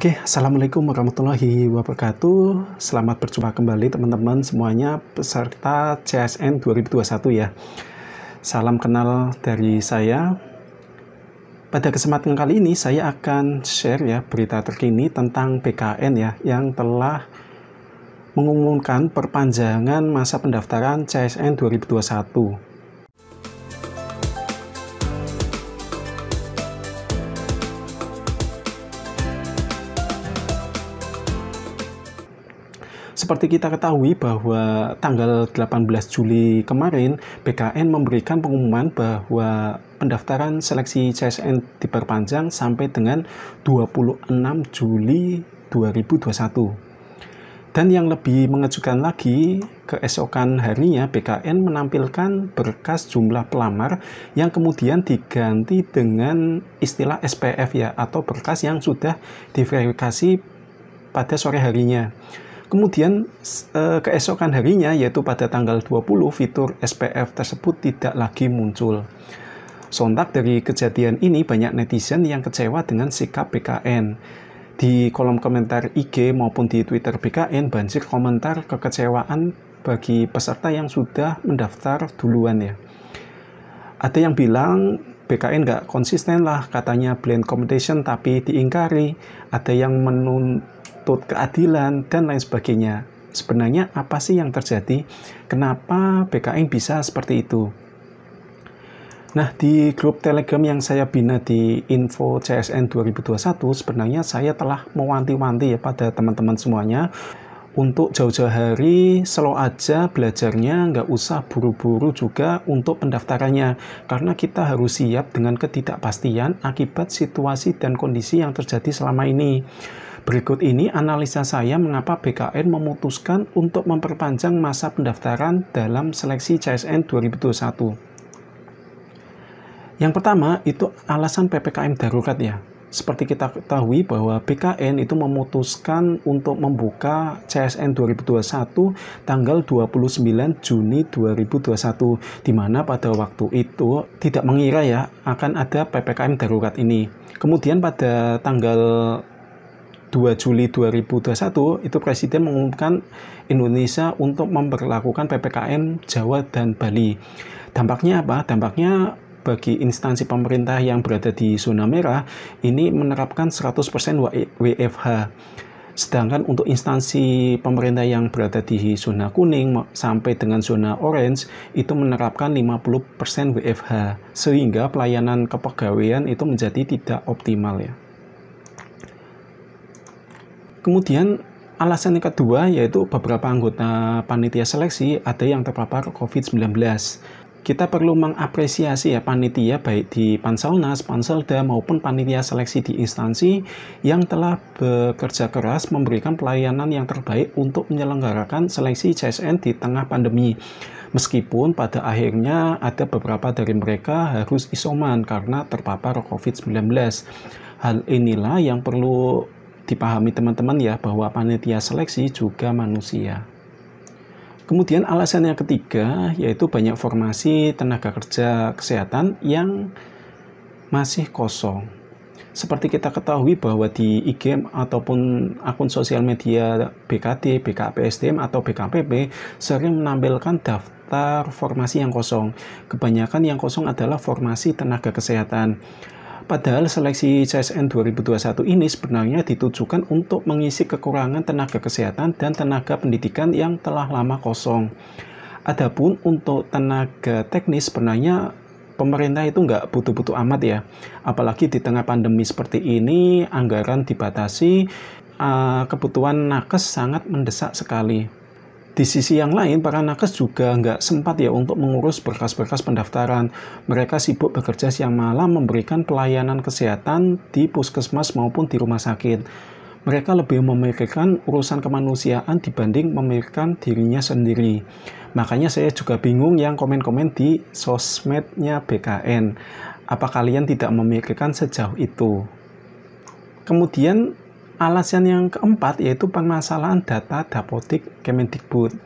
Oke, okay, Assalamualaikum warahmatullahi wabarakatuh. Selamat berjumpa kembali teman-teman semuanya peserta CSN 2021 ya. Salam kenal dari saya. Pada kesempatan kali ini saya akan share ya berita terkini tentang BKN ya yang telah mengumumkan perpanjangan masa pendaftaran CSN 2021. seperti kita ketahui bahwa tanggal 18 Juli kemarin BKN memberikan pengumuman bahwa pendaftaran seleksi CSN diperpanjang sampai dengan 26 Juli 2021. Dan yang lebih mengejutkan lagi, keesokan harinya BKN menampilkan berkas jumlah pelamar yang kemudian diganti dengan istilah SPF ya atau berkas yang sudah diverifikasi pada sore harinya. Kemudian eh, keesokan harinya yaitu pada tanggal 20 fitur SPF tersebut tidak lagi muncul. Sontak dari kejadian ini banyak netizen yang kecewa dengan sikap BKN. Di kolom komentar IG maupun di Twitter BKN banjir komentar kekecewaan bagi peserta yang sudah mendaftar duluan ya. Ada yang bilang BKN nggak konsisten lah katanya blend competition tapi diingkari. Ada yang menun menuntut keadilan, dan lain sebagainya. Sebenarnya apa sih yang terjadi? Kenapa BKN bisa seperti itu? Nah, di grup Telegram yang saya bina di Info CSN 2021, sebenarnya saya telah mewanti-wanti ya pada teman-teman semuanya untuk jauh-jauh hari slow aja belajarnya, nggak usah buru-buru juga untuk pendaftarannya. Karena kita harus siap dengan ketidakpastian akibat situasi dan kondisi yang terjadi selama ini. Berikut ini analisa saya mengapa BKN memutuskan untuk memperpanjang masa pendaftaran dalam seleksi CSN 2021. Yang pertama itu alasan PPKM darurat ya. Seperti kita ketahui bahwa BKN itu memutuskan untuk membuka CSN 2021 tanggal 29 Juni 2021 di mana pada waktu itu tidak mengira ya akan ada PPKM darurat ini. Kemudian pada tanggal 2 Juli 2021 itu Presiden mengumumkan Indonesia untuk memperlakukan PPKM Jawa dan Bali. Dampaknya apa? Dampaknya bagi instansi pemerintah yang berada di zona merah ini menerapkan 100% WFH. Sedangkan untuk instansi pemerintah yang berada di zona kuning sampai dengan zona orange itu menerapkan 50% WFH sehingga pelayanan kepegawaian itu menjadi tidak optimal ya. Kemudian alasan yang kedua yaitu beberapa anggota panitia seleksi ada yang terpapar COVID-19. Kita perlu mengapresiasi ya panitia baik di Panselnas, Panselda maupun panitia seleksi di instansi yang telah bekerja keras memberikan pelayanan yang terbaik untuk menyelenggarakan seleksi CSN di tengah pandemi. Meskipun pada akhirnya ada beberapa dari mereka harus isoman karena terpapar COVID-19. Hal inilah yang perlu dipahami teman-teman ya bahwa panitia seleksi juga manusia. Kemudian alasan yang ketiga yaitu banyak formasi tenaga kerja kesehatan yang masih kosong. Seperti kita ketahui bahwa di IGM ataupun akun sosial media BKD, BKPSDM atau BKPP sering menampilkan daftar formasi yang kosong. Kebanyakan yang kosong adalah formasi tenaga kesehatan Padahal seleksi CSN 2021 ini sebenarnya ditujukan untuk mengisi kekurangan tenaga kesehatan dan tenaga pendidikan yang telah lama kosong. Adapun untuk tenaga teknis sebenarnya pemerintah itu nggak butuh-butuh amat ya. Apalagi di tengah pandemi seperti ini, anggaran dibatasi, eh, kebutuhan nakes sangat mendesak sekali. Di sisi yang lain, para nakes juga nggak sempat ya untuk mengurus berkas-berkas pendaftaran. Mereka sibuk bekerja siang malam memberikan pelayanan kesehatan di puskesmas maupun di rumah sakit. Mereka lebih memikirkan urusan kemanusiaan dibanding memikirkan dirinya sendiri. Makanya saya juga bingung yang komen-komen di sosmednya BKN. Apa kalian tidak memikirkan sejauh itu? Kemudian Alasan yang keempat yaitu permasalahan data dapodik Kemendikbud.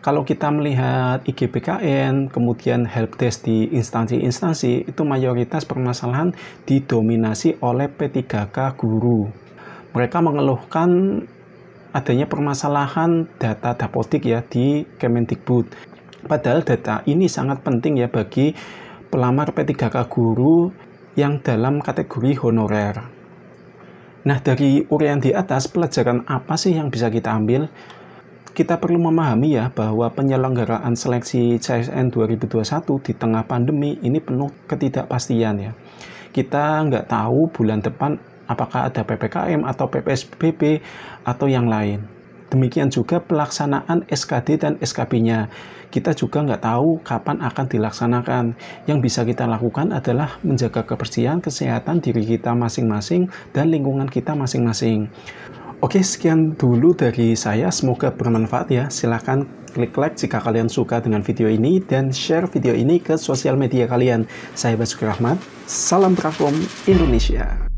Kalau kita melihat IGPKN, kemudian helpdesk di instansi-instansi, itu mayoritas permasalahan didominasi oleh P3K guru. Mereka mengeluhkan adanya permasalahan data dapodik ya di Kemendikbud. Padahal data ini sangat penting ya bagi pelamar P3K guru yang dalam kategori honorer. Nah, dari uraian di atas, pelajaran apa sih yang bisa kita ambil? Kita perlu memahami ya bahwa penyelenggaraan seleksi CSN 2021 di tengah pandemi ini penuh ketidakpastian ya. Kita nggak tahu bulan depan apakah ada PPKM atau PPSBB atau yang lain. Demikian juga pelaksanaan SKD dan SKB-nya. Kita juga nggak tahu kapan akan dilaksanakan. Yang bisa kita lakukan adalah menjaga kebersihan, kesehatan diri kita masing-masing, dan lingkungan kita masing-masing. Oke, sekian dulu dari saya. Semoga bermanfaat ya. Silahkan klik like jika kalian suka dengan video ini dan share video ini ke sosial media kalian. Saya Basuki Rahmat. Salam Trakom Indonesia.